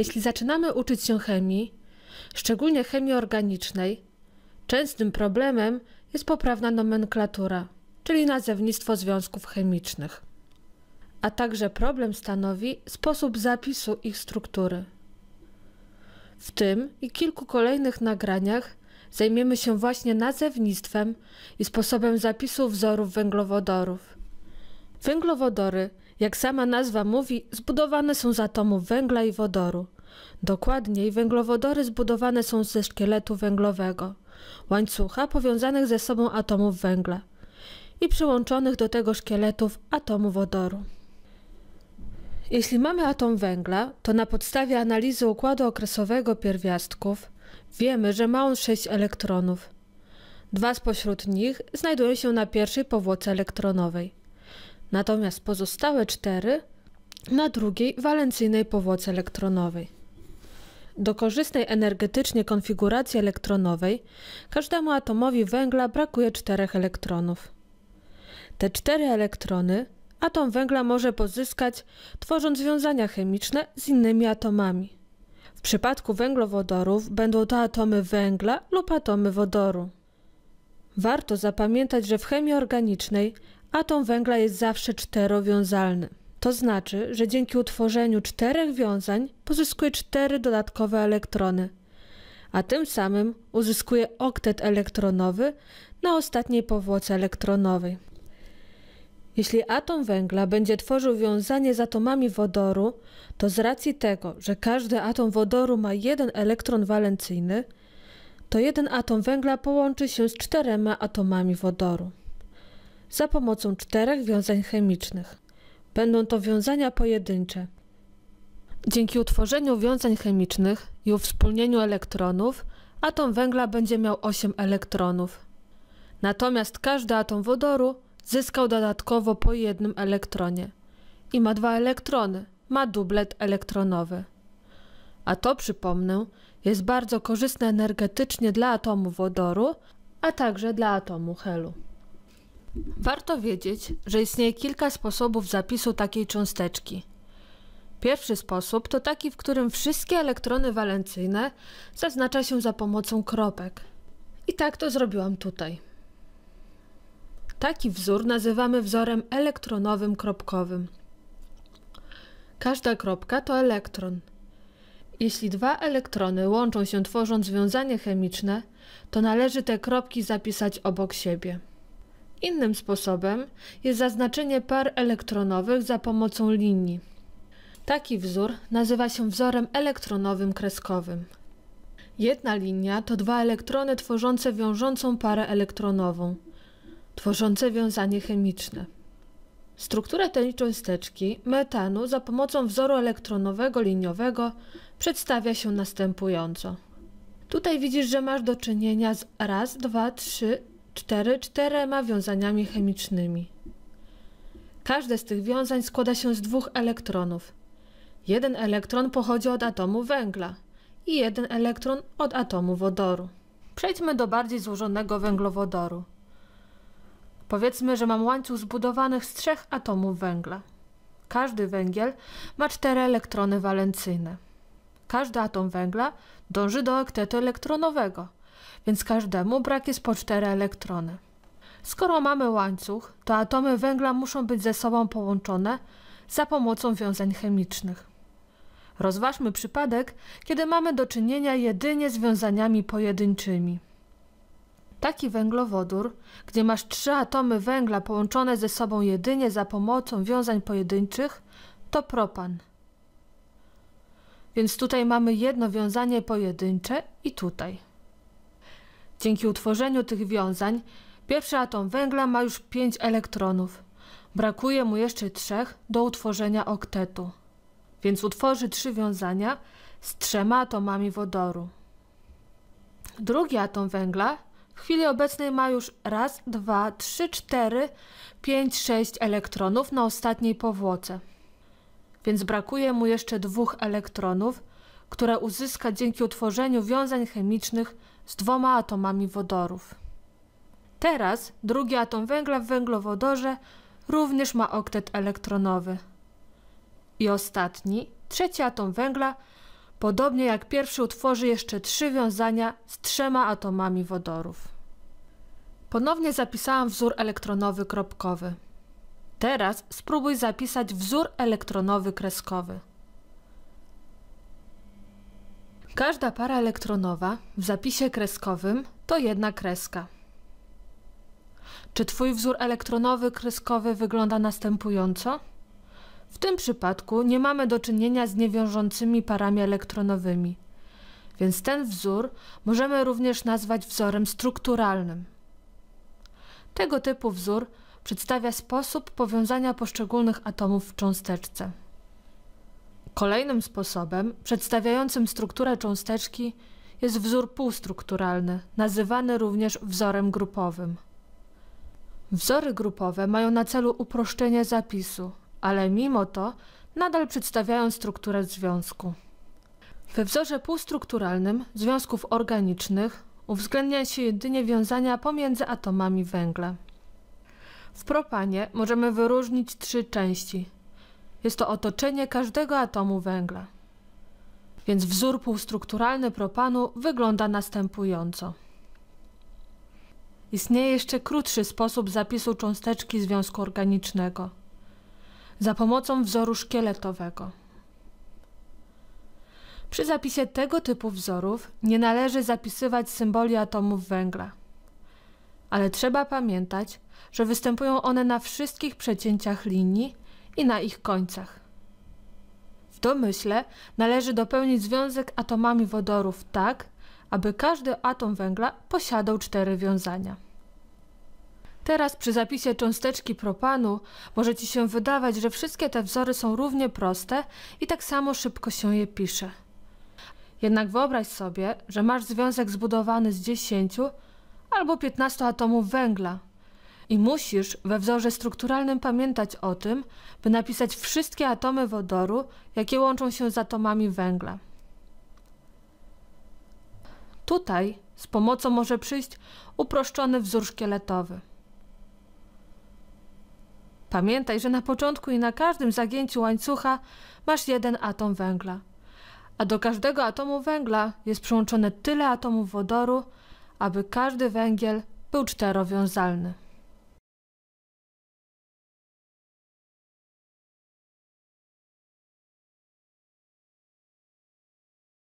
Jeśli zaczynamy uczyć się chemii, szczególnie chemii organicznej, częstym problemem jest poprawna nomenklatura, czyli nazewnictwo związków chemicznych, a także problem stanowi sposób zapisu ich struktury. W tym i kilku kolejnych nagraniach zajmiemy się właśnie nazewnictwem i sposobem zapisu wzorów węglowodorów. Węglowodory jak sama nazwa mówi, zbudowane są z atomów węgla i wodoru. Dokładniej, węglowodory zbudowane są ze szkieletu węglowego, łańcucha powiązanych ze sobą atomów węgla i przyłączonych do tego szkieletów atomu wodoru. Jeśli mamy atom węgla, to na podstawie analizy układu okresowego pierwiastków wiemy, że ma on 6 elektronów. Dwa spośród nich znajdują się na pierwszej powłoce elektronowej natomiast pozostałe cztery na drugiej walencyjnej powłoce elektronowej. Do korzystnej energetycznie konfiguracji elektronowej każdemu atomowi węgla brakuje czterech elektronów. Te cztery elektrony atom węgla może pozyskać, tworząc związania chemiczne z innymi atomami. W przypadku węglowodorów będą to atomy węgla lub atomy wodoru. Warto zapamiętać, że w chemii organicznej Atom węgla jest zawsze czterowiązalny. To znaczy, że dzięki utworzeniu czterech wiązań pozyskuje cztery dodatkowe elektrony, a tym samym uzyskuje oktet elektronowy na ostatniej powłoce elektronowej. Jeśli atom węgla będzie tworzył wiązanie z atomami wodoru, to z racji tego, że każdy atom wodoru ma jeden elektron walencyjny, to jeden atom węgla połączy się z czterema atomami wodoru za pomocą czterech wiązań chemicznych. Będą to wiązania pojedyncze. Dzięki utworzeniu wiązań chemicznych i uwspólnieniu elektronów, atom węgla będzie miał 8 elektronów. Natomiast każdy atom wodoru zyskał dodatkowo po jednym elektronie i ma dwa elektrony, ma dublet elektronowy. A to, przypomnę, jest bardzo korzystne energetycznie dla atomu wodoru, a także dla atomu helu. Warto wiedzieć, że istnieje kilka sposobów zapisu takiej cząsteczki. Pierwszy sposób to taki, w którym wszystkie elektrony walencyjne zaznacza się za pomocą kropek. I tak to zrobiłam tutaj. Taki wzór nazywamy wzorem elektronowym kropkowym. Każda kropka to elektron. Jeśli dwa elektrony łączą się tworząc związanie chemiczne, to należy te kropki zapisać obok siebie. Innym sposobem jest zaznaczenie par elektronowych za pomocą linii. Taki wzór nazywa się wzorem elektronowym kreskowym. Jedna linia to dwa elektrony tworzące wiążącą parę elektronową, tworzące wiązanie chemiczne. Strukturę tej cząsteczki metanu za pomocą wzoru elektronowego liniowego przedstawia się następująco. Tutaj widzisz, że masz do czynienia z raz, dwa, trzy, cztery czterema wiązaniami chemicznymi. Każde z tych wiązań składa się z dwóch elektronów. Jeden elektron pochodzi od atomu węgla i jeden elektron od atomu wodoru. Przejdźmy do bardziej złożonego węglowodoru. Powiedzmy, że mam łańcuch zbudowanych z trzech atomów węgla. Każdy węgiel ma cztery elektrony walencyjne. Każdy atom węgla dąży do oktetu elektronowego – więc każdemu brak jest po cztery elektrony. Skoro mamy łańcuch, to atomy węgla muszą być ze sobą połączone za pomocą wiązań chemicznych. Rozważmy przypadek, kiedy mamy do czynienia jedynie z wiązaniami pojedynczymi. Taki węglowodór, gdzie masz trzy atomy węgla połączone ze sobą jedynie za pomocą wiązań pojedynczych, to propan. Więc tutaj mamy jedno wiązanie pojedyncze i tutaj. Dzięki utworzeniu tych wiązań pierwszy atom węgla ma już 5 elektronów. Brakuje mu jeszcze trzech do utworzenia oktetu, więc utworzy trzy wiązania z trzema atomami wodoru. Drugi atom węgla w chwili obecnej ma już raz, dwa, trzy, cztery, pięć, sześć elektronów na ostatniej powłoce. Więc brakuje mu jeszcze dwóch elektronów, które uzyska dzięki utworzeniu wiązań chemicznych z dwoma atomami wodorów. Teraz drugi atom węgla w węglowodorze również ma oktet elektronowy. I ostatni, trzeci atom węgla, podobnie jak pierwszy utworzy jeszcze trzy wiązania z trzema atomami wodorów. Ponownie zapisałam wzór elektronowy kropkowy. Teraz spróbuj zapisać wzór elektronowy kreskowy. Każda para elektronowa w zapisie kreskowym to jedna kreska. Czy Twój wzór elektronowy kreskowy wygląda następująco? W tym przypadku nie mamy do czynienia z niewiążącymi parami elektronowymi, więc ten wzór możemy również nazwać wzorem strukturalnym. Tego typu wzór przedstawia sposób powiązania poszczególnych atomów w cząsteczce. Kolejnym sposobem przedstawiającym strukturę cząsteczki jest wzór półstrukturalny, nazywany również wzorem grupowym. Wzory grupowe mają na celu uproszczenie zapisu, ale mimo to nadal przedstawiają strukturę związku. We wzorze półstrukturalnym związków organicznych uwzględnia się jedynie wiązania pomiędzy atomami węgla. W propanie możemy wyróżnić trzy części jest to otoczenie każdego atomu węgla. Więc wzór półstrukturalny propanu wygląda następująco. Istnieje jeszcze krótszy sposób zapisu cząsteczki związku organicznego za pomocą wzoru szkieletowego. Przy zapisie tego typu wzorów nie należy zapisywać symboli atomów węgla, ale trzeba pamiętać, że występują one na wszystkich przecięciach linii i na ich końcach. W domyśle należy dopełnić związek atomami wodorów tak, aby każdy atom węgla posiadał cztery wiązania. Teraz przy zapisie cząsteczki propanu może Ci się wydawać, że wszystkie te wzory są równie proste i tak samo szybko się je pisze. Jednak wyobraź sobie, że masz związek zbudowany z 10 albo 15 atomów węgla, i musisz we wzorze strukturalnym pamiętać o tym, by napisać wszystkie atomy wodoru, jakie łączą się z atomami węgla. Tutaj z pomocą może przyjść uproszczony wzór szkieletowy. Pamiętaj, że na początku i na każdym zagięciu łańcucha masz jeden atom węgla, a do każdego atomu węgla jest przyłączone tyle atomów wodoru, aby każdy węgiel był czterowiązalny.